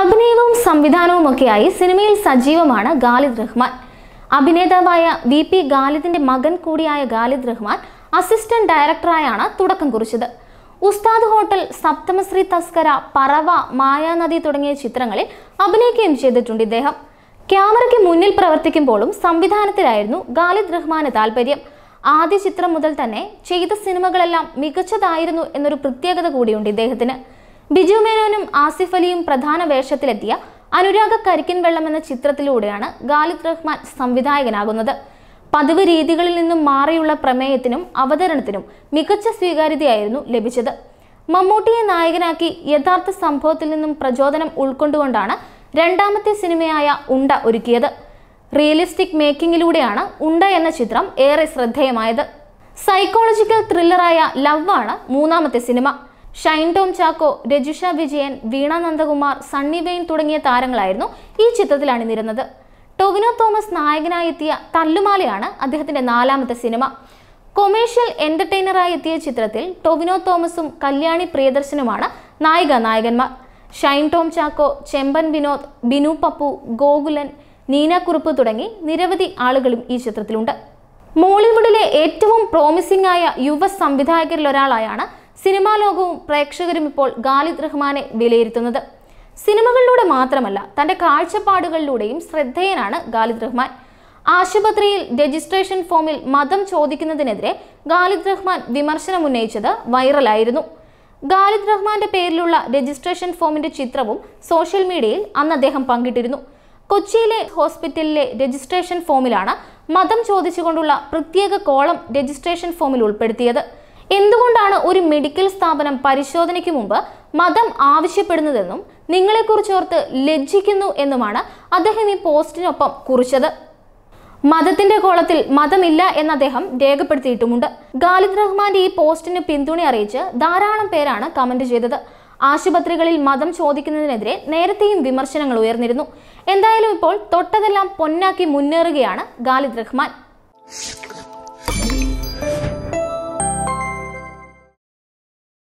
അഭിനയവും ഒക്കെയായി സിനിമയിൽ സജീവമാണ് ഗാലിദ് റഹ്മാൻ അഭിനേതാവായ വി പി ഗാലിദിന്റെ മകൻ കൂടിയായ ഗാലിദ് റഹ്മാൻ അസിസ്റ്റന്റ് ഡയറക്ടറായാണ് തുടക്കം കുറിച്ചത് ഉസ്താദ് ഹോട്ടൽ സപ്തമശ്രീ തസ്കര പറവ മായാനദി തുടങ്ങിയ ചിത്രങ്ങളിൽ അഭിനയിക്കുകയും ചെയ്തിട്ടുണ്ട് ഇദ്ദേഹം ക്യാമറയ്ക്ക് മുന്നിൽ പ്രവർത്തിക്കുമ്പോഴും സംവിധാനത്തിലായിരുന്നു ഗാലിദ് റഹ്മാന് താല്പര്യം ആദ്യ ചിത്രം മുതൽ തന്നെ ചെയ്ത സിനിമകളെല്ലാം മികച്ചതായിരുന്നു എന്നൊരു പ്രത്യേകത കൂടിയുണ്ട് ഇദ്ദേഹത്തിന് ബിജു മേനോനും ആസിഫ് അലിയും പ്രധാന വേഷത്തിലെത്തിയ അനുരാഗ കരിക്കൻ വെള്ളം എന്ന ചിത്രത്തിലൂടെയാണ് ഗാലിദ് റഹ്മാൻ സംവിധായകനാകുന്നത് പതിവ് രീതികളിൽ നിന്നും മാറിയുള്ള പ്രമേയത്തിനും അവതരണത്തിനും മികച്ച സ്വീകാര്യതയായിരുന്നു ലഭിച്ചത് മമ്മൂട്ടിയെ നായകനാക്കി യഥാർത്ഥ സംഭവത്തിൽ നിന്നും പ്രചോദനം ഉൾക്കൊണ്ടുകൊണ്ടാണ് രണ്ടാമത്തെ സിനിമയായ ഉണ്ട ഒരുക്കിയത് റിയലിസ്റ്റിക് മേക്കിങ്ങിലൂടെയാണ് ഉണ്ട എന്ന ചിത്രം ഏറെ ശ്രദ്ധേയമായത് സൈക്കോളജിക്കൽ ത്രില്ലറായ ലവ് ആണ് മൂന്നാമത്തെ സിനിമ ഷൈൻ ടോം ചാക്കോ രജിഷ വിജയൻ വീണ നന്ദകുമാർ സണ്ണി വെയിൻ തുടങ്ങിയ താരങ്ങളായിരുന്നു ഈ ചിത്രത്തിൽ അണിനിരുന്നത് ടൊവിനോ തോമസ് നായകനായി എത്തിയ തല്ലുമാലയാണ് അദ്ദേഹത്തിന്റെ നാലാമത്തെ സിനിമ കൊമേഴ്ഷ്യൽ എന്റർടൈനറായി എത്തിയ ചിത്രത്തിൽ ടൊവിനോ തോമസും കല്യാണി പ്രിയദർശനുമാണ് നായിക നായകന്മാർ ഷൈൻ ടോം ചാക്കോ ചെമ്പൻ വിനോദ് ബിനു പപ്പു ഗോകുലൻ നീനക്കുറുപ്പ് തുടങ്ങി നിരവധി ആളുകളും ഈ ചിത്രത്തിലുണ്ട് മോളിവുഡിലെ ഏറ്റവും പ്രോമിസിംഗ് ആയ യുവ സംവിധായകരിൽ ഒരാളായാണ് സിനിമാ ലോകവും പ്രേക്ഷകരും ഇപ്പോൾ ഗാലിദ് റഹ്മാനെ വിലയിരുത്തുന്നത് സിനിമകളിലൂടെ മാത്രമല്ല തൻ്റെ കാഴ്ചപ്പാടുകളിലൂടെയും ശ്രദ്ധേയനാണ് ഗാലിദ് റഹ്മാൻ ആശുപത്രിയിൽ രജിസ്ട്രേഷൻ ഫോമിൽ മതം ചോദിക്കുന്നതിനെതിരെ ഗാലിദ് റഹ്മാൻ വിമർശനം ഉന്നയിച്ചത് വൈറലായിരുന്നു ഗാലിദ് റഹ്മാന്റെ പേരിലുള്ള രജിസ്ട്രേഷൻ ഫോമിന്റെ ചിത്രവും സോഷ്യൽ മീഡിയയിൽ അന്ന് അദ്ദേഹം പങ്കിട്ടിരുന്നു കൊച്ചിയിലെ ഹോസ്പിറ്റലിലെ രജിസ്ട്രേഷൻ ഫോമിലാണ് മതം ചോദിച്ചുകൊണ്ടുള്ള പ്രത്യേക കോളം രജിസ്ട്രേഷൻ ഫോമിൽ ഉൾപ്പെടുത്തിയത് എന്തുകൊണ്ടാണ് ഒരു മെഡിക്കൽ സ്ഥാപനം പരിശോധനയ്ക്ക് മുമ്പ് മതം ആവശ്യപ്പെടുന്നതെന്നും ഓർത്ത് ലജ്ജിക്കുന്നു എന്നുമാണ് അദ്ദേഹം ഈ പോസ്റ്റിനൊപ്പം കുറിച്ചത് മതത്തിന്റെ കോളത്തിൽ മതമില്ല എന്ന് അദ്ദേഹം രേഖപ്പെടുത്തിയിട്ടുമുണ്ട് ഖാലിദ് റഹ്മാന്റെ ഈ പോസ്റ്റിന് പിന്തുണ അറിയിച്ച് ധാരാളം പേരാണ് കമന്റ് ചെയ്തത് ആശുപത്രികളിൽ മതം ചോദിക്കുന്നതിനെതിരെ നേരത്തെയും വിമർശനങ്ങൾ ഉയർന്നിരുന്നു എന്തായാലും ഇപ്പോൾ തൊട്ടതെല്ലാം പൊന്നാക്കി മുന്നേറുകയാണ് ഖാലിദ് റഹ്മാൻ